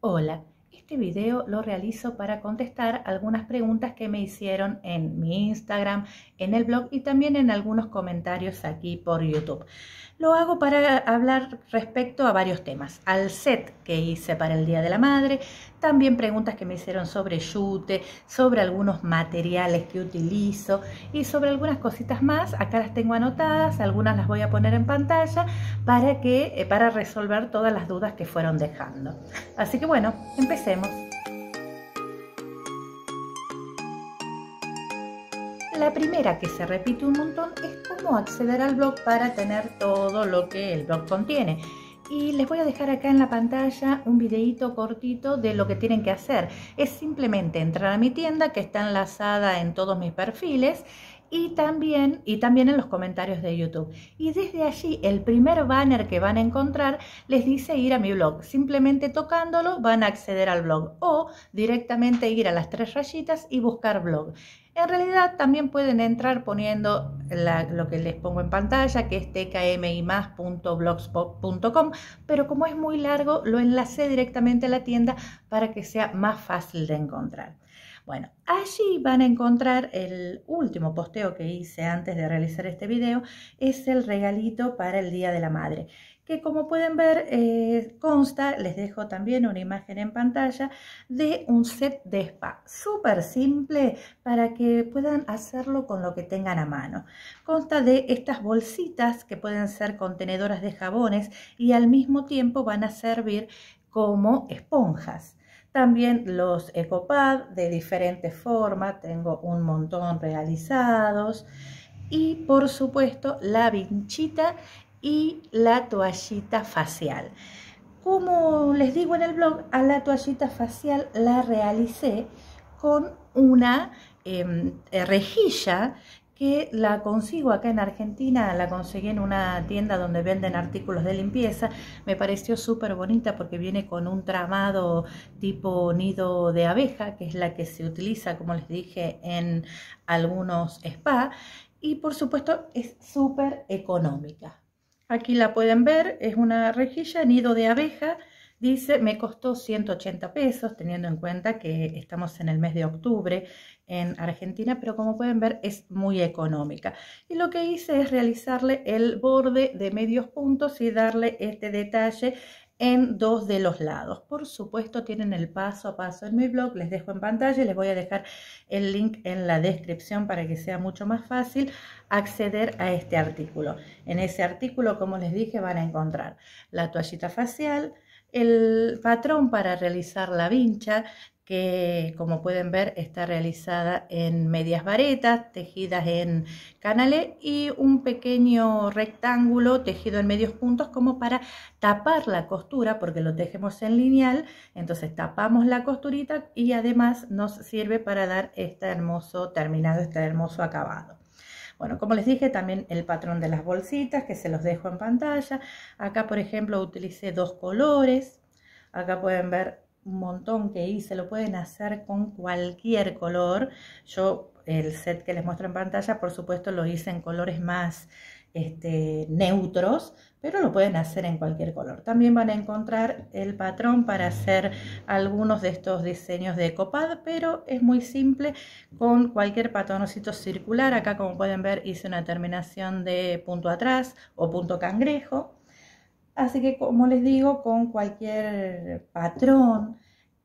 Hola, este video lo realizo para contestar algunas preguntas que me hicieron en mi Instagram, en el blog y también en algunos comentarios aquí por YouTube. Lo hago para hablar respecto a varios temas, al set que hice para el Día de la Madre, también preguntas que me hicieron sobre yute, sobre algunos materiales que utilizo y sobre algunas cositas más. Acá las tengo anotadas, algunas las voy a poner en pantalla para, que, eh, para resolver todas las dudas que fueron dejando. Así que bueno, empecemos. La primera que se repite un montón es cómo acceder al blog para tener todo lo que el blog contiene y les voy a dejar acá en la pantalla un videito cortito de lo que tienen que hacer. Es simplemente entrar a mi tienda que está enlazada en todos mis perfiles y también, y también en los comentarios de YouTube. Y desde allí, el primer banner que van a encontrar les dice ir a mi blog. Simplemente tocándolo van a acceder al blog o directamente ir a las tres rayitas y buscar blog. En realidad también pueden entrar poniendo lo que les pongo en pantalla, que es tkmimas.blogspot.com, pero como es muy largo, lo enlacé directamente a la tienda para que sea más fácil de encontrar. Bueno, allí van a encontrar el último posteo que hice antes de realizar este video, es el regalito para el Día de la Madre, que como pueden ver eh, consta, les dejo también una imagen en pantalla, de un set de spa, súper simple para que puedan hacerlo con lo que tengan a mano. Consta de estas bolsitas que pueden ser contenedoras de jabones y al mismo tiempo van a servir como esponjas. También los EcoPad de diferentes formas, tengo un montón realizados. Y por supuesto la vinchita y la toallita facial. Como les digo en el blog, a la toallita facial la realicé con una em, eh, rejilla que la consigo acá en Argentina, la conseguí en una tienda donde venden artículos de limpieza, me pareció súper bonita porque viene con un tramado tipo nido de abeja, que es la que se utiliza, como les dije, en algunos spa, y por supuesto es súper económica. Aquí la pueden ver, es una rejilla nido de abeja, Dice, me costó 180 pesos, teniendo en cuenta que estamos en el mes de octubre en Argentina, pero como pueden ver es muy económica. Y lo que hice es realizarle el borde de medios puntos y darle este detalle en dos de los lados. Por supuesto tienen el paso a paso en mi blog, les dejo en pantalla, y les voy a dejar el link en la descripción para que sea mucho más fácil acceder a este artículo. En ese artículo, como les dije, van a encontrar la toallita facial, el patrón para realizar la vincha, que como pueden ver está realizada en medias varetas, tejidas en canalé y un pequeño rectángulo tejido en medios puntos como para tapar la costura, porque lo tejemos en lineal, entonces tapamos la costurita y además nos sirve para dar este hermoso terminado, este hermoso acabado. Bueno, como les dije, también el patrón de las bolsitas, que se los dejo en pantalla. Acá, por ejemplo, utilicé dos colores. Acá pueden ver un montón que hice, lo pueden hacer con cualquier color. Yo el set que les muestro en pantalla, por supuesto, lo hice en colores más este, neutros, pero lo pueden hacer en cualquier color. También van a encontrar el patrón para hacer algunos de estos diseños de Ecopad, pero es muy simple con cualquier patroncito circular. Acá como pueden ver hice una terminación de punto atrás o punto cangrejo. Así que como les digo, con cualquier patrón,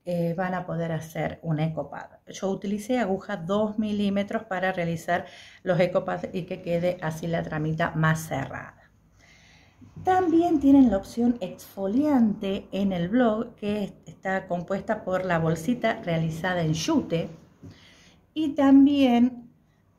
eh, van a poder hacer un ecopad. Yo utilicé aguja 2 milímetros para realizar los ecopads y que quede así la tramita más cerrada. También tienen la opción exfoliante en el blog, que está compuesta por la bolsita realizada en yute y también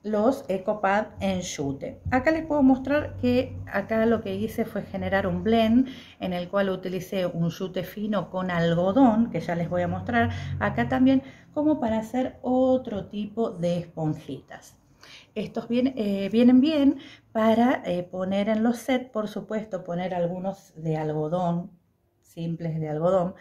los EcoPad en yute. Acá les puedo mostrar que acá lo que hice fue generar un blend en el cual utilicé un yute fino con algodón, que ya les voy a mostrar acá también, como para hacer otro tipo de esponjitas. Estos eh, vienen bien para eh, poner en los sets, por supuesto, poner algunos de algodón, simples de algodón,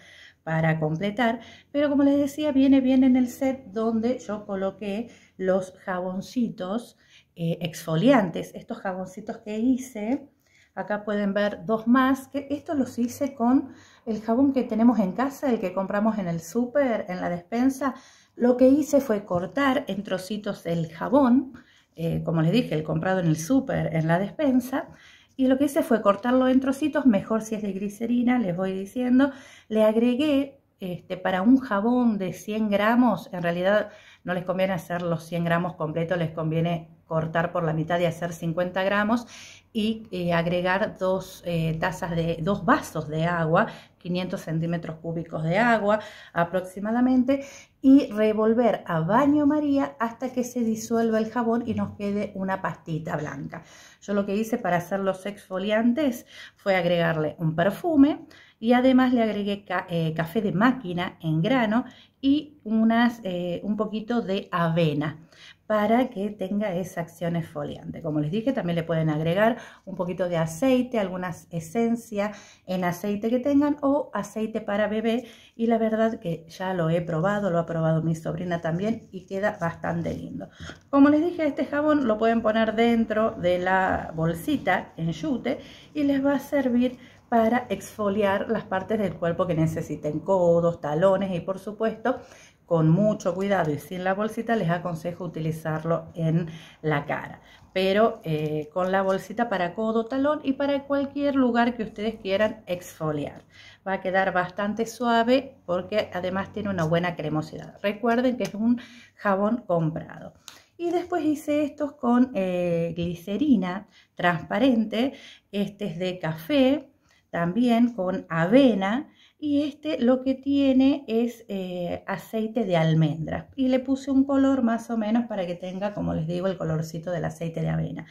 para completar. Pero como les decía, viene bien en el set donde yo coloqué los jaboncitos eh, exfoliantes. Estos jaboncitos que hice, acá pueden ver dos más, que estos los hice con el jabón que tenemos en casa, el que compramos en el súper, en la despensa. Lo que hice fue cortar en trocitos el jabón eh, como les dije, el comprado en el súper, en la despensa. Y lo que hice fue cortarlo en trocitos, mejor si es de glicerina, les voy diciendo. Le agregué este, para un jabón de 100 gramos, en realidad no les conviene hacer los 100 gramos completos, les conviene cortar por la mitad y hacer 50 gramos y eh, agregar dos eh, tazas de dos vasos de agua 500 centímetros cúbicos de agua aproximadamente y revolver a baño maría hasta que se disuelva el jabón y nos quede una pastita blanca yo lo que hice para hacer los exfoliantes fue agregarle un perfume y además le agregué eh, café de máquina en grano y unas, un poquito de avena para que tenga esa acción esfoliante. Como les dije, también le pueden agregar un poquito de aceite, algunas esencias en aceite que tengan o aceite para bebé. Y la verdad que ya lo he probado, lo ha probado mi sobrina también y queda bastante lindo. Como les dije, este jabón lo pueden poner dentro de la bolsita en yute y les va a servir para exfoliar las partes del cuerpo que necesiten, codos, talones y por supuesto con mucho cuidado y sin la bolsita, les aconsejo utilizarlo en la cara. Pero eh, con la bolsita para codo, talón y para cualquier lugar que ustedes quieran exfoliar. Va a quedar bastante suave porque además tiene una buena cremosidad. Recuerden que es un jabón comprado. Y después hice estos con eh, glicerina transparente. Este es de café, también con avena y este lo que tiene es eh, aceite de almendras y le puse un color más o menos para que tenga, como les digo, el colorcito del aceite de avena.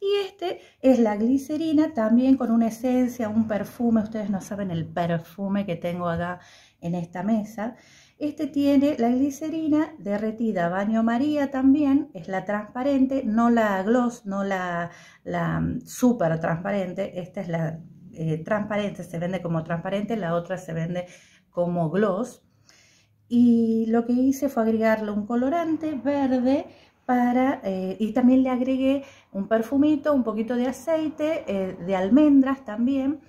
Y este es la glicerina, también con una esencia, un perfume. Ustedes no saben el perfume que tengo acá en esta mesa. Este tiene la glicerina derretida, baño María también, es la transparente, no la gloss, no la, la mm, super transparente, esta es la eh, transparente, se vende como transparente, la otra se vende como gloss. Y lo que hice fue agregarle un colorante verde para, eh, y también le agregué un perfumito, un poquito de aceite, eh, de almendras también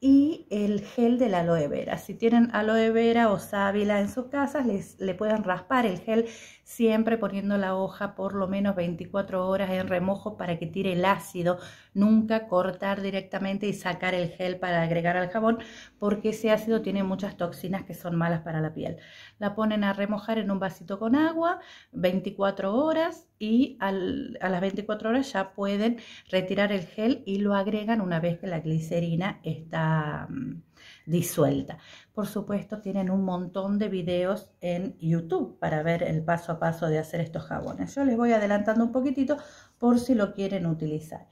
y el gel de la aloe vera. Si tienen aloe vera o sábila en sus casas, les, le pueden raspar el gel siempre poniendo la hoja por lo menos 24 horas en remojo para que tire el ácido, nunca cortar directamente y sacar el gel para agregar al jabón, porque ese ácido tiene muchas toxinas que son malas para la piel. La ponen a remojar en un vasito con agua 24 horas y a las 24 horas ya pueden retirar el gel y lo agregan una vez que la glicerina está mm, disuelta. Por supuesto, tienen un montón de videos en YouTube para ver el paso a paso de hacer estos jabones. Yo les voy adelantando un poquitito por si lo quieren utilizar.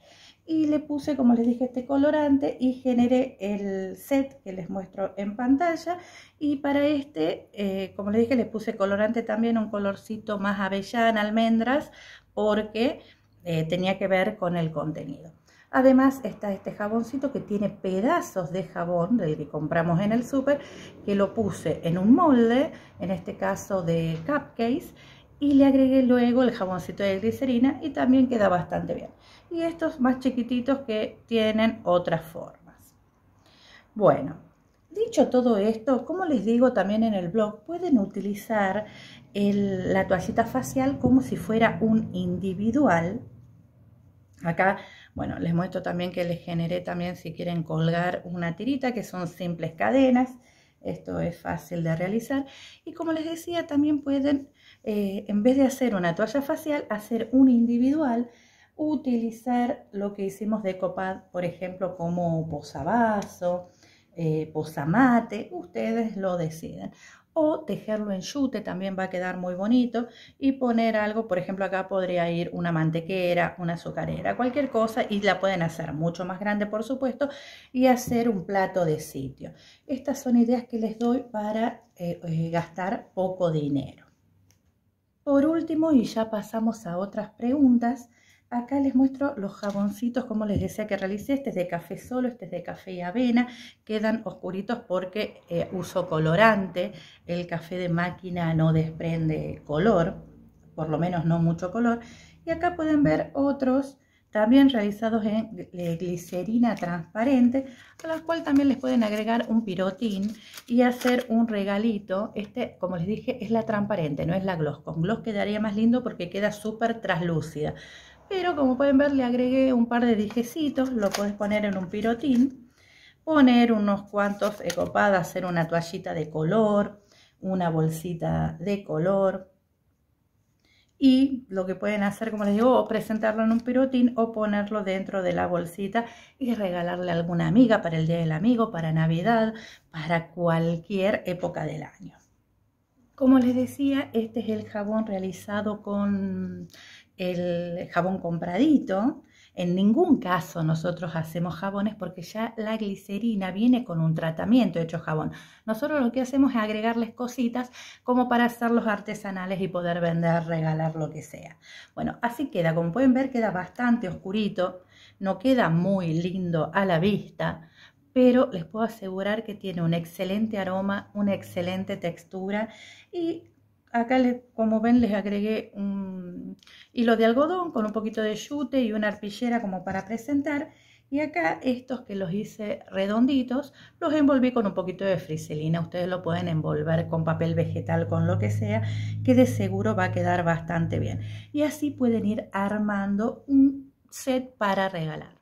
Y le puse, como les dije, este colorante y generé el set que les muestro en pantalla. Y para este, eh, como les dije, le puse colorante también, un colorcito más avellana, almendras, porque eh, tenía que ver con el contenido. Además está este jaboncito que tiene pedazos de jabón del que compramos en el súper, que lo puse en un molde, en este caso de cupcakes, y le agregué luego el jaboncito de glicerina y también queda bastante bien. Y estos más chiquititos que tienen otras formas. Bueno, dicho todo esto, como les digo también en el blog, pueden utilizar la toallita facial como si fuera un individual. Acá bueno, les muestro también que les generé también si quieren colgar una tirita, que son simples cadenas. Esto es fácil de realizar. Y como les decía, también pueden, eh, en vez de hacer una toalla facial, hacer un individual, utilizar lo que hicimos de copad, por ejemplo, como posavaso, eh, posamate, ustedes lo deciden o tejerlo en yute también va a quedar muy bonito y poner algo, por ejemplo acá podría ir una mantequera, una azucarera, cualquier cosa y la pueden hacer mucho más grande por supuesto y hacer un plato de sitio. Estas son ideas que les doy para eh, eh, gastar poco dinero. Por último, y ya pasamos a otras preguntas, Acá les muestro los jaboncitos, como les decía que realicé. Este es de café solo, este es de café y avena. Quedan oscuritos porque eh, uso colorante. El café de máquina no desprende color, por lo menos no mucho color. Y acá pueden ver otros también realizados en eh, glicerina transparente, a la cual también les pueden agregar un pirotín y hacer un regalito. Este, como les dije, es la transparente, no es la gloss. Con gloss quedaría más lindo porque queda súper traslúcida pero como pueden ver le agregué un par de dijecitos, lo puedes poner en un pirotín, poner unos cuantos ecopadas hacer una toallita de color, una bolsita de color, y lo que pueden hacer, como les digo, o presentarlo en un pirotín o ponerlo dentro de la bolsita y regalarle a alguna amiga para el Día del Amigo, para Navidad, para cualquier época del año. Como les decía, este es el jabón realizado con el jabón compradito. En ningún caso nosotros hacemos jabones porque ya la glicerina viene con un tratamiento hecho jabón. Nosotros lo que hacemos es agregarles cositas como para hacerlos artesanales y poder vender, regalar lo que sea. Bueno, así queda. Como pueden ver queda bastante oscurito, no queda muy lindo a la vista, pero les puedo asegurar que tiene un excelente aroma, una excelente textura y acá como ven les agregué un hilo de algodón con un poquito de yute y una arpillera como para presentar y acá estos que los hice redonditos los envolví con un poquito de friselina ustedes lo pueden envolver con papel vegetal con lo que sea que de seguro va a quedar bastante bien y así pueden ir armando un set para regalar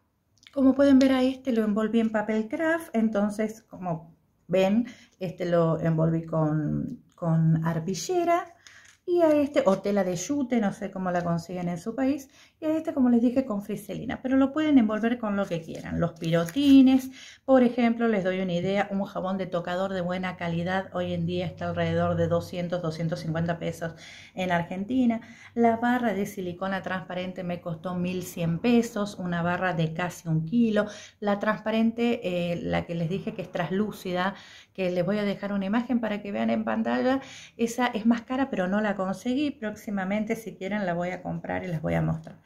como pueden ver a este lo envolví en papel craft entonces como ven este lo envolví con con arpillera y a este, o tela de yute, no sé cómo la consiguen en su país, y Este, como les dije, con friselina, pero lo pueden envolver con lo que quieran. Los pirotines, por ejemplo, les doy una idea, un jabón de tocador de buena calidad hoy en día está alrededor de 200, 250 pesos en Argentina. La barra de silicona transparente me costó 1100 pesos, una barra de casi un kilo. La transparente, eh, la que les dije que es traslúcida, que les voy a dejar una imagen para que vean en pantalla, esa es más cara, pero no la conseguí. Próximamente, si quieren, la voy a comprar y les voy a mostrar.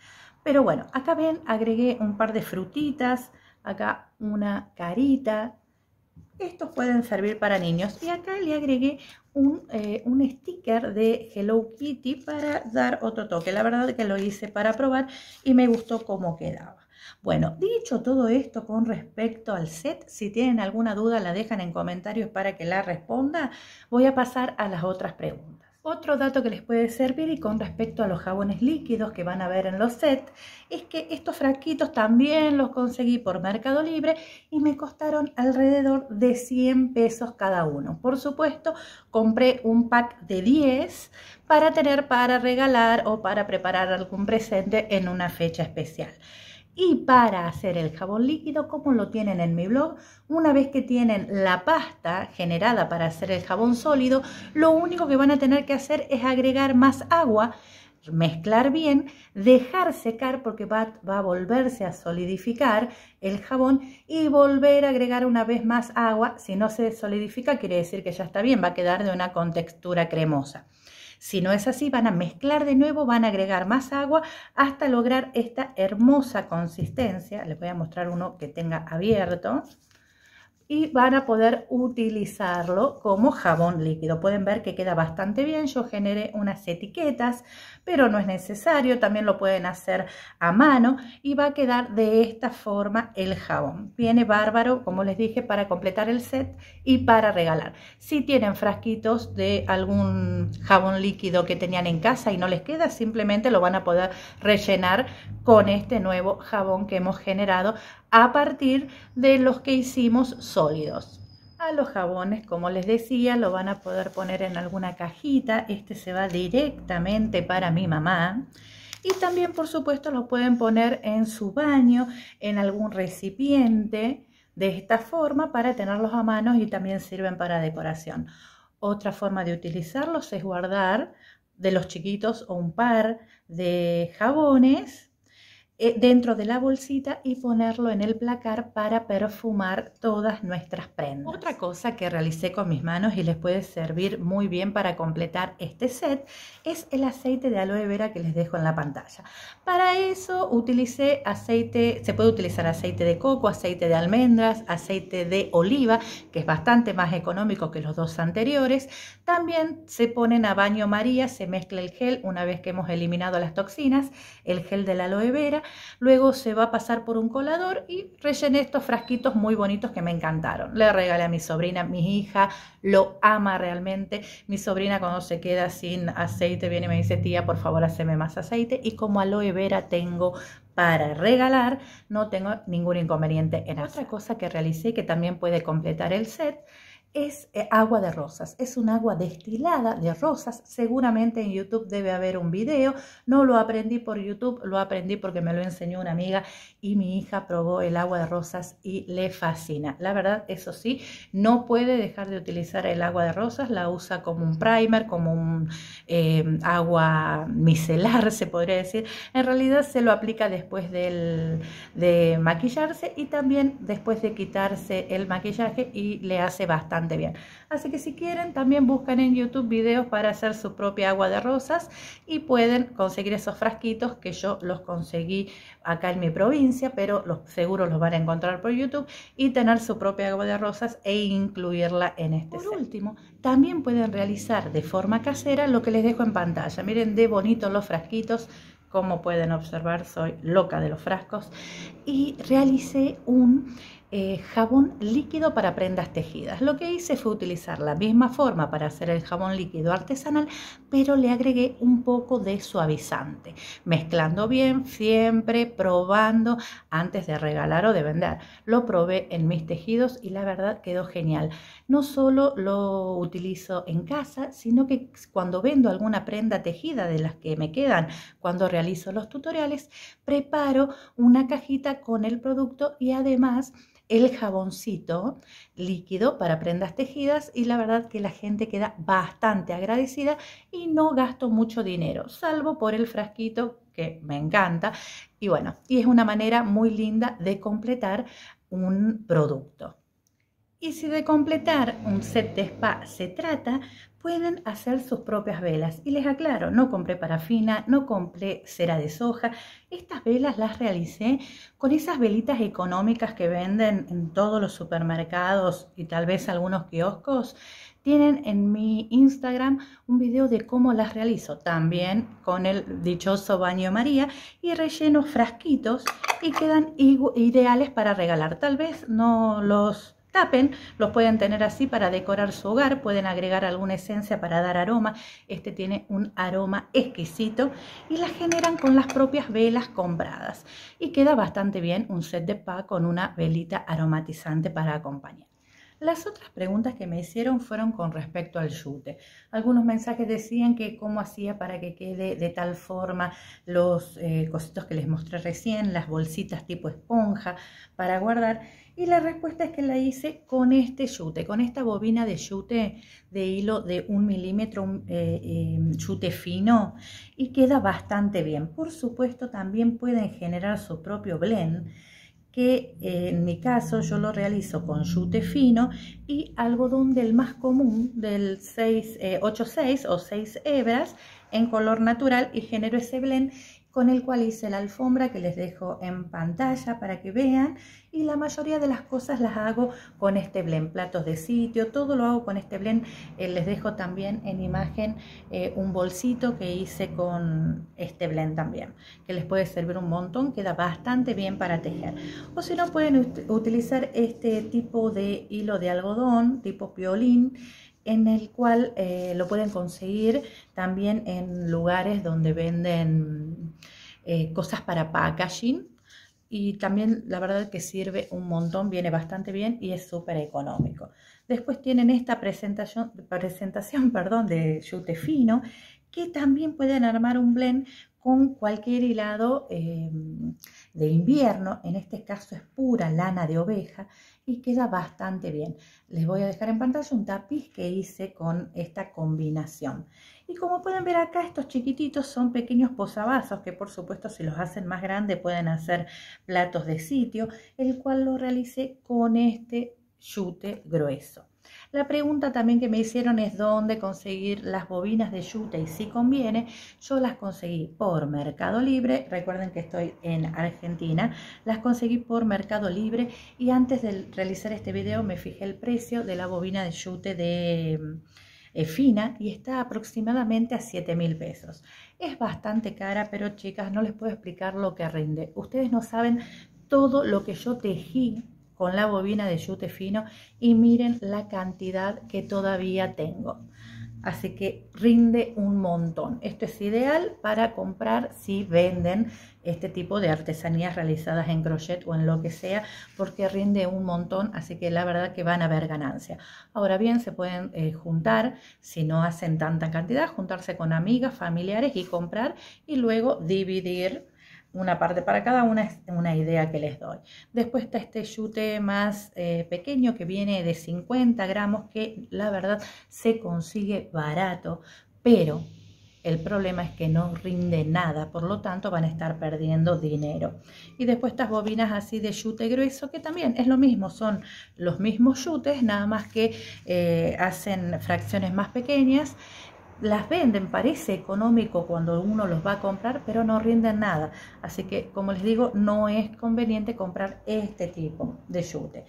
Pero bueno, acá ven, agregué un par de frutitas, acá una carita. Estos pueden servir para niños. Y acá le agregué un, eh, un sticker de Hello Kitty para dar otro toque. La verdad que lo hice para probar y me gustó cómo quedaba. Bueno, dicho todo esto con respecto al set, si tienen alguna duda la dejan en comentarios para que la responda. Voy a pasar a las otras preguntas. Otro dato que les puede servir y con respecto a los jabones líquidos que van a ver en los sets es que estos fraquitos también los conseguí por Mercado Libre y me costaron alrededor de 100 pesos cada uno. Por supuesto, compré un pack de 10 para tener para regalar o para preparar algún presente en una fecha especial. Y para hacer el jabón líquido, como lo tienen en mi blog, una vez que tienen la pasta generada para hacer el jabón sólido, lo único que van a tener que hacer es agregar más agua, mezclar bien, dejar secar porque va, a volverse a solidificar el jabón y volver a agregar una vez más agua. Si no se solidifica, quiere decir que ya está bien, va a quedar de una contextura cremosa. Si no es así, van a mezclar de nuevo, van a agregar más agua hasta lograr esta hermosa consistencia. Les voy a mostrar uno que tenga abierto y van a poder utilizarlo como jabón líquido. Pueden ver que queda bastante bien, yo generé unas etiquetas, pero no es necesario, también lo pueden hacer a mano y va a quedar de esta forma el jabón. Viene bárbaro, como les dije, para completar el set y para regalar. Si tienen frasquitos de algún jabón líquido que tenían en casa y no les queda, simplemente lo van a poder rellenar con este nuevo jabón que hemos generado a partir de los que hicimos sólidos. A los jabones, como les decía, lo van a poder poner en alguna cajita. Este se va directamente para mi mamá. Y también, por supuesto, lo pueden poner en su baño, en algún recipiente, de esta forma para tenerlos a mano y también sirven para decoración. Otra forma de utilizarlos es guardar de los chiquitos o un par de jabones eh, dentro de la bolsita y ponerlo en el placar para perfumar todas nuestras prendas. Otra cosa que realicé con mis manos y les puede servir muy bien para completar este set es el aceite de aloe vera que les dejo en la pantalla. Para eso utilicé aceite, se puede utilizar aceite de coco, aceite de almendras, aceite de oliva, que es bastante más económico que los dos anteriores. También se ponen a baño María, se mezcla el gel una vez que hemos eliminado las toxinas, el gel de la aloe vera luego se va a pasar por un colador y rellené estos frasquitos muy bonitos que me encantaron. Le regalé a mi sobrina, mi hija, lo ama realmente. Mi sobrina cuando se queda sin aceite viene y me dice, tía, por favor, haceme más aceite. Y como aloe vera tengo para regalar, no tengo ningún inconveniente en Otra cosa que realicé que también puede completar el set es eh, agua de rosas, es un agua destilada de rosas, seguramente en YouTube debe haber un video, no lo aprendí por YouTube, lo aprendí porque me lo enseñó una amiga y mi hija probó el agua de rosas y le fascina. La verdad, eso sí, no puede dejar de utilizar el agua de rosas, la usa como un primer, como un eh, agua micelar, se podría decir. En realidad se lo aplica después de maquillarse y también después de quitarse el maquillaje y le hace bastante bien. Así que si quieren, también buscan en YouTube videos para hacer su propia agua de rosas y pueden conseguir esos frasquitos que yo los conseguí acá en mi provincia, pero los, seguro los van a encontrar por YouTube y tener su propia agua de rosas e incluirla en este Por último, también pueden realizar de forma casera lo que les dejo en pantalla. Miren de bonitos los frasquitos como pueden observar soy loca de los frascos y realicé un eh, jabón líquido para prendas tejidas. Lo que hice fue utilizar la misma forma para hacer el jabón líquido artesanal, pero le agregué un poco de suavizante, mezclando bien, siempre probando antes de regalar o de vender. Lo probé en mis tejidos y la verdad quedó genial. No solo lo utilizo en casa, sino que cuando vendo alguna prenda tejida de las que me quedan cuando realizo los tutoriales, preparo una cajita con el producto y además el jaboncito líquido para prendas tejidas y la verdad que la gente queda bastante agradecida y no gasto mucho dinero, salvo por el frasquito que me encanta y bueno, y es una manera muy linda de completar un producto. Y si de completar un set de spa se trata, pueden hacer sus propias velas. Y les aclaro, no compré parafina, no compré cera de soja. Estas velas las realicé con esas velitas económicas que venden en todos los supermercados y tal vez algunos kioscos. Tienen en mi Instagram un video de cómo las realizo, también con el dichoso baño María y relleno frasquitos y quedan ideales para regalar. Tal vez no los tapen, los pueden tener así para decorar su hogar, pueden agregar alguna esencia para dar aroma, este tiene un aroma exquisito y la generan con las propias velas compradas y queda bastante bien un set de pa con una velita aromatizante para acompañar. Las otras preguntas que me hicieron fueron con respecto al yute. Algunos mensajes decían que cómo hacía para que quede de tal forma los eh, cositos que les mostré recién, las bolsitas tipo esponja para guardar. Y la respuesta es que la hice con este yute, con esta bobina de yute de hilo de un milímetro, eh, em, yute fino, y queda bastante bien. Por supuesto, también pueden generar su propio blend que eh, en mi caso yo lo realizo con yute fino y algodón del más común, del 6, 8-6 eh, o 6 hebras en color natural y genero ese blend con el cual hice la alfombra que les dejo en pantalla para que vean y la mayoría de las cosas las hago con este blend, platos de sitio, todo lo hago con este blend, eh, les dejo también en imagen eh, un bolsito que hice con este blend también, que les puede servir un montón, queda bastante bien para tejer o si no pueden utilizar este tipo de hilo de algodón tipo piolín en el cual eh, lo pueden conseguir también en lugares donde venden eh, cosas para packaging y también la verdad que sirve un montón, viene bastante bien y es súper económico. Después tienen esta presentación, presentación perdón, de yute fino que también pueden armar un blend con cualquier hilado eh, de invierno, en este caso es pura lana de oveja y queda bastante bien. Les voy a dejar en pantalla un tapiz que hice con esta combinación. Y como pueden ver acá, estos chiquititos son pequeños posavasos que por supuesto si los hacen más grandes pueden hacer platos de sitio, el cual lo realicé con este yute grueso. La pregunta también que me hicieron es dónde conseguir las bobinas de yute y si conviene. Yo las conseguí por Mercado Libre, recuerden que estoy en Argentina, las conseguí por Mercado Libre y antes de realizar este video me fijé el precio de la bobina de yute de mm, eh, fina y está aproximadamente a 7 mil pesos. Es bastante cara, pero chicas, no les puedo explicar lo que rinde. Ustedes no saben todo lo que yo tejí con la bobina de yute fino y miren la cantidad que todavía tengo. Así que rinde un montón. Esto es ideal para comprar si venden este tipo de artesanías realizadas en crochet o en lo que sea, porque rinde un montón, así que la verdad que van a ver ganancia. Ahora bien, se pueden eh, juntar, si no hacen tanta cantidad, juntarse con amigas, familiares y comprar y luego dividir una parte para cada una es una idea que les doy. Después está este yute más eh, pequeño que viene de 50 gramos que la verdad se consigue barato, pero el problema es que no rinde nada, por lo tanto van a estar perdiendo dinero. Y después estas bobinas así de yute grueso, que también es lo mismo, son los mismos yutes, nada más que eh, hacen fracciones más pequeñas las venden, parece económico cuando uno los va a comprar, pero no rinden nada. Así que, como les digo, no es conveniente comprar este tipo de yute.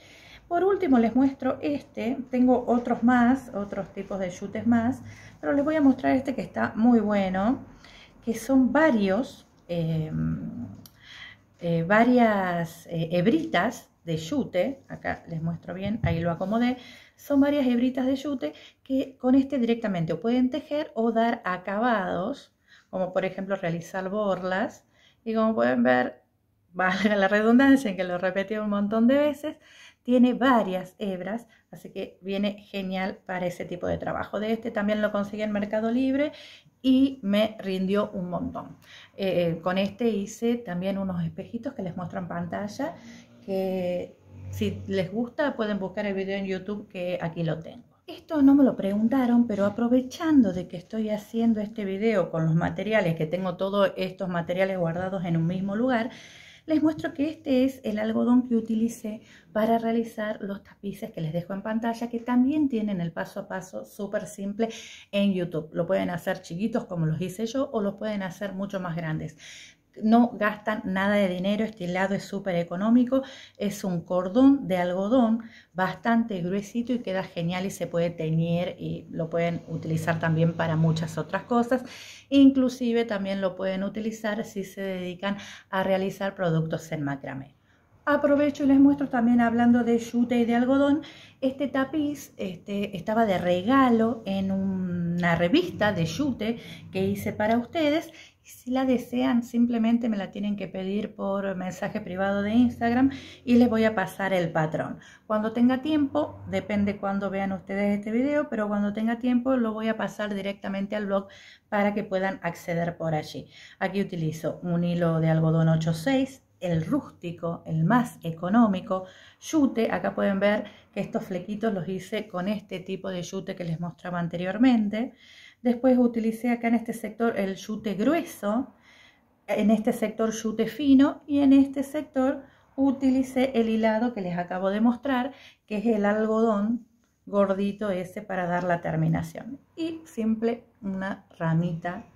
Por último, les muestro este. Tengo otros más, otros tipos de yutes más, pero les voy a mostrar este que está muy bueno, que son varios, em, eh, varias eh, hebritas de yute. Acá les muestro bien, ahí lo acomodé son varias hebritas de yute que con este directamente o pueden tejer o dar acabados, como por ejemplo realizar borlas. Y como pueden ver, valga la redundancia en que lo repetí un montón de veces, tiene varias hebras, así que viene genial para ese tipo de trabajo. De este también lo conseguí en Mercado Libre y me rindió un montón. Eh, con este hice también unos espejitos que les muestro en pantalla que si les gusta, pueden buscar el video en YouTube que aquí lo tengo. Esto no me lo preguntaron, pero aprovechando de que estoy haciendo este video con los materiales, que tengo todos estos materiales guardados en un mismo lugar, les muestro que este es el algodón que utilicé para realizar los tapices que les dejo en pantalla, que también tienen el paso a paso súper simple en YouTube. Lo pueden hacer chiquitos como los hice yo o los pueden hacer mucho más grandes no gastan nada de dinero, este lado es súper económico, es un cordón de algodón bastante gruesito y queda genial y se puede teñir y lo pueden utilizar también para muchas otras cosas, inclusive también lo pueden utilizar si se dedican a realizar productos en macramé. Aprovecho y les muestro también hablando de yute y de algodón. Este tapiz este, estaba de regalo en una revista de yute que hice para ustedes si la desean, simplemente me la tienen que pedir por mensaje privado de Instagram y les voy a pasar el patrón. Cuando tenga tiempo, depende cuando vean ustedes este video, pero cuando tenga tiempo lo voy a pasar directamente al blog para que puedan acceder por allí. Aquí utilizo un hilo de algodón 86, el rústico, el más económico, yute, acá pueden ver que estos flequitos los hice con este tipo de yute que les mostraba anteriormente. Después utilicé acá en este sector el yute grueso, en este sector yute fino y en este sector utilicé el hilado que les acabo de mostrar, que es el algodón gordito ese para dar la terminación. Y simple una ramita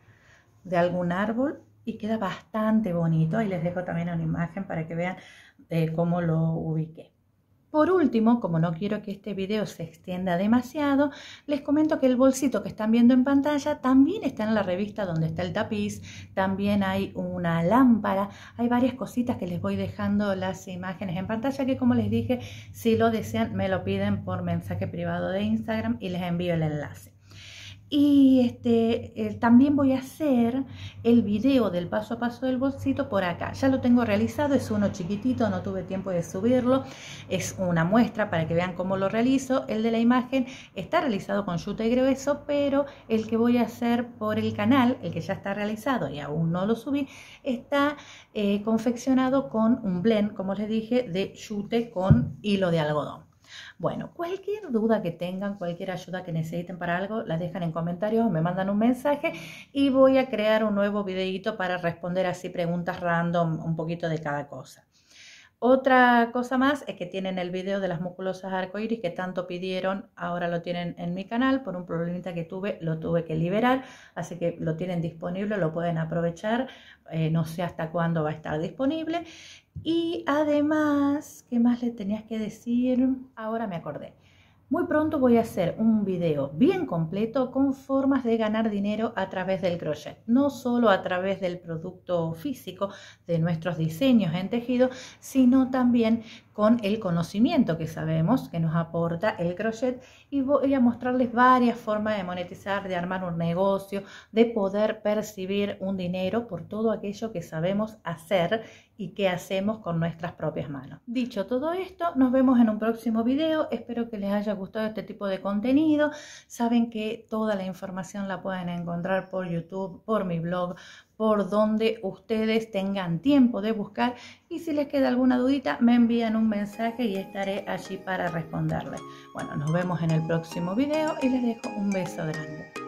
de algún árbol y queda bastante bonito. Y les dejo también una imagen para que vean eh, cómo lo ubiqué. Por último, como no quiero que este video se extienda demasiado, les comento que el bolsito que están viendo en pantalla también está en la revista donde está el tapiz, también hay una lámpara, hay varias cositas que les voy dejando las imágenes en pantalla que como les dije, si lo desean me lo piden por mensaje privado de Instagram y les envío el enlace. Y este, eh, también voy a hacer el video del paso a paso del bolsito por acá. Ya lo tengo realizado, es uno chiquitito, no tuve tiempo de subirlo. Es una muestra para que vean cómo lo realizo. El de la imagen está realizado con yute y pero el que voy a hacer por el canal, el que ya está realizado y aún no lo subí, está eh, confeccionado con un blend, como les dije, de yute con hilo de algodón. Bueno, cualquier duda que tengan, cualquier ayuda que necesiten para algo, la dejan en comentarios, me mandan un mensaje y voy a crear un nuevo videito para responder así preguntas random, un poquito de cada cosa. Otra cosa más es que tienen el video de las musculosas arcoíris que tanto pidieron, ahora lo tienen en mi canal, por un problemita que tuve, lo tuve que liberar, así que lo tienen disponible, lo pueden aprovechar, eh, no sé hasta cuándo va a estar disponible. Y además, ¿qué más le tenías que decir? Ahora me acordé. Muy pronto voy a hacer un video bien completo con formas de ganar dinero a través del crochet, no solo a través del producto físico de nuestros diseños en tejido, sino también con el conocimiento que sabemos que nos aporta el crochet y voy a mostrarles varias formas de monetizar, de armar un negocio, de poder percibir un dinero por todo aquello que sabemos hacer y que hacemos con nuestras propias manos. Dicho todo esto, nos vemos en un próximo video. Espero que les haya gustado este tipo de contenido. Saben que toda la información la pueden encontrar por YouTube, por mi blog, por donde ustedes tengan tiempo de buscar y si les queda alguna dudita me envían un mensaje y estaré allí para responderles. Bueno, nos vemos en el próximo video y les dejo un beso grande.